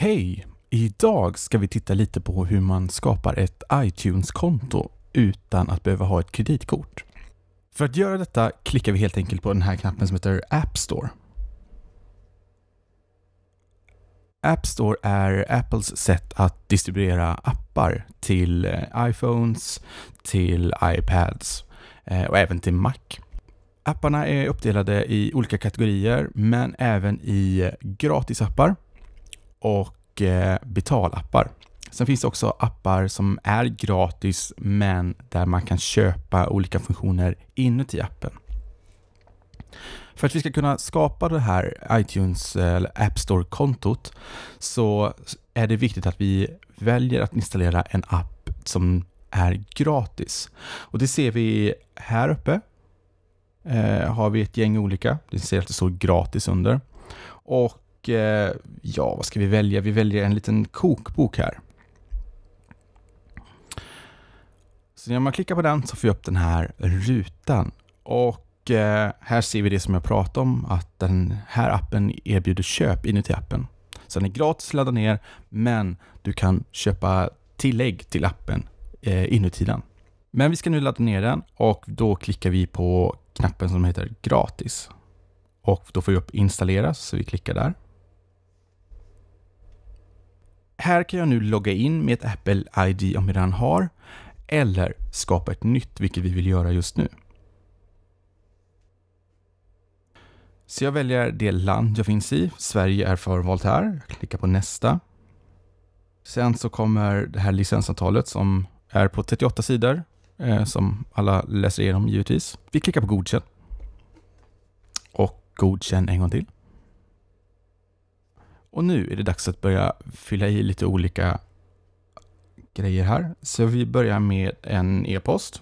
Hej! Idag ska vi titta lite på hur man skapar ett iTunes-konto utan att behöva ha ett kreditkort. För att göra detta klickar vi helt enkelt på den här knappen som heter App Store. App Store är Apples sätt att distribuera appar till eh, iPhones, till iPads eh, och även till Mac. Apparna är uppdelade i olika kategorier men även i eh, gratisappar och eh, betalappar. Sen finns det också appar som är gratis men där man kan köpa olika funktioner inuti appen. För att vi ska kunna skapa det här iTunes eh, eller App Store-kontot så är det viktigt att vi väljer att installera en app som är gratis. Och det ser vi här uppe. Eh, har vi ett gäng olika. Det ser att det står gratis under. Och Eh, ja, vad ska vi välja? Vi väljer en liten kokbok här. Så när man klickar på den så får vi upp den här rutan. Och eh, här ser vi det som jag pratade om, att den här appen erbjuder köp inuti appen. Så den är gratis att ladda ner, men du kan köpa tillägg till appen eh, inuti den. Men vi ska nu ladda ner den och då klickar vi på knappen som heter gratis. Och då får vi upp installeras, så vi klickar där. Här kan jag nu logga in med ett Apple ID om jag redan har, eller skapa ett nytt, vilket vi vill göra just nu. Så jag väljer det land jag finns i. Sverige är förvalt här. Jag klickar på nästa. Sen så kommer det här licensavtalet som är på 38 sidor, eh, som alla läser igenom givetvis. Vi klickar på godkänn. Och godkänn en gång till. Och nu är det dags att börja fylla i lite olika grejer här. Så vi börjar med en e-post.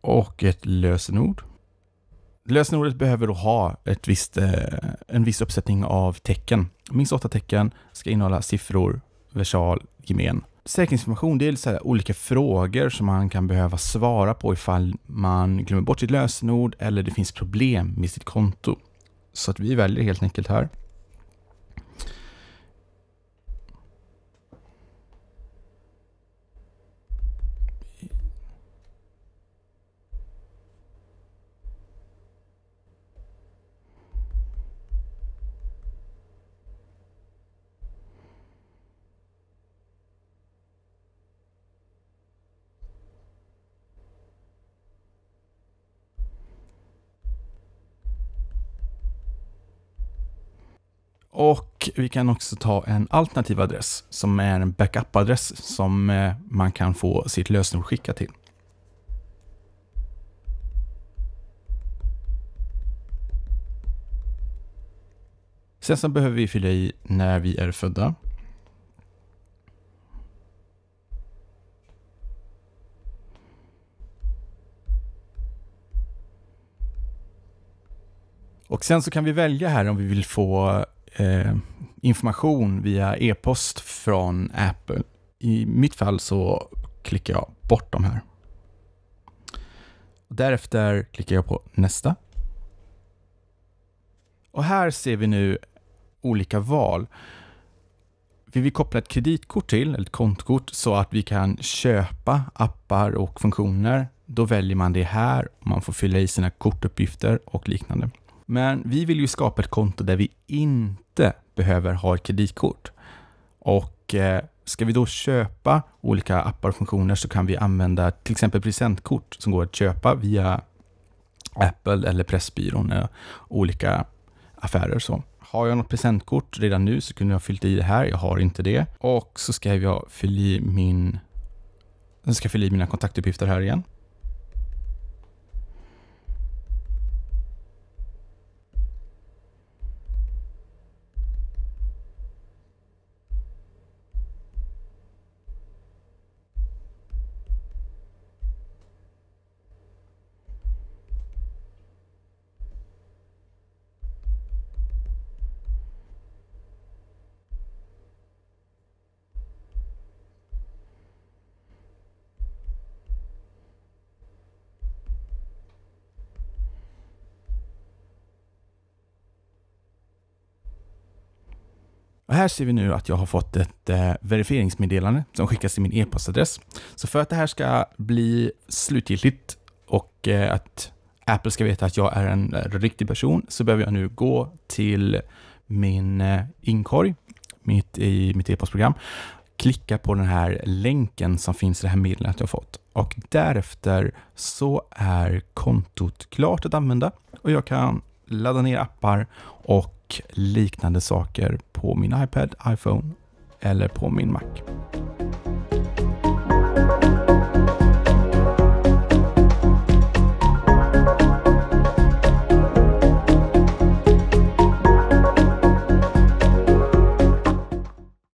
Och ett lösenord. Lösenordet behöver då ha ett visst, eh, en viss uppsättning av tecken. Minst åtta tecken ska innehålla siffror, versal, gemen säkerhetsinformation det är så olika frågor som man kan behöva svara på ifall man glömmer bort sitt lösenord eller det finns problem med sitt konto. Så att vi väljer helt enkelt här. Och vi kan också ta en alternativ adress som är en backup-adress som eh, man kan få sitt lösenord skickat till. Sen så behöver vi fylla i när vi är födda. Och sen så kan vi välja här om vi vill få Eh, information via e-post från Apple. I mitt fall så klickar jag bort de här. Därefter klickar jag på nästa. Och här ser vi nu olika val. Vi vill koppla ett kreditkort till, eller ett kontokort, så att vi kan köpa appar och funktioner. Då väljer man det här och man får fylla i sina kortuppgifter och liknande. Men vi vill ju skapa ett konto där vi inte behöver ha ett kreditkort. Och eh, ska vi då köpa olika appar och funktioner så kan vi använda till exempel presentkort som går att köpa via Apple eller Pressbyrån, eh, olika affärer. Så. Har jag något presentkort redan nu så kunde jag fyllt i det här. Jag har inte det. Och så ska jag fylla i min jag fylla i mina kontaktuppgifter här igen. Och här ser vi nu att jag har fått ett eh, verifieringsmeddelande som skickas till min e-postadress. Så för att det här ska bli slutgiltigt och eh, att Apple ska veta att jag är en eh, riktig person så behöver jag nu gå till min eh, inkorg mitt i mitt e-postprogram, klicka på den här länken som finns i det här meddelandet jag har fått och därefter så är kontot klart att använda och jag kan ladda ner appar och liknande saker på min iPad, iPhone eller på min Mac.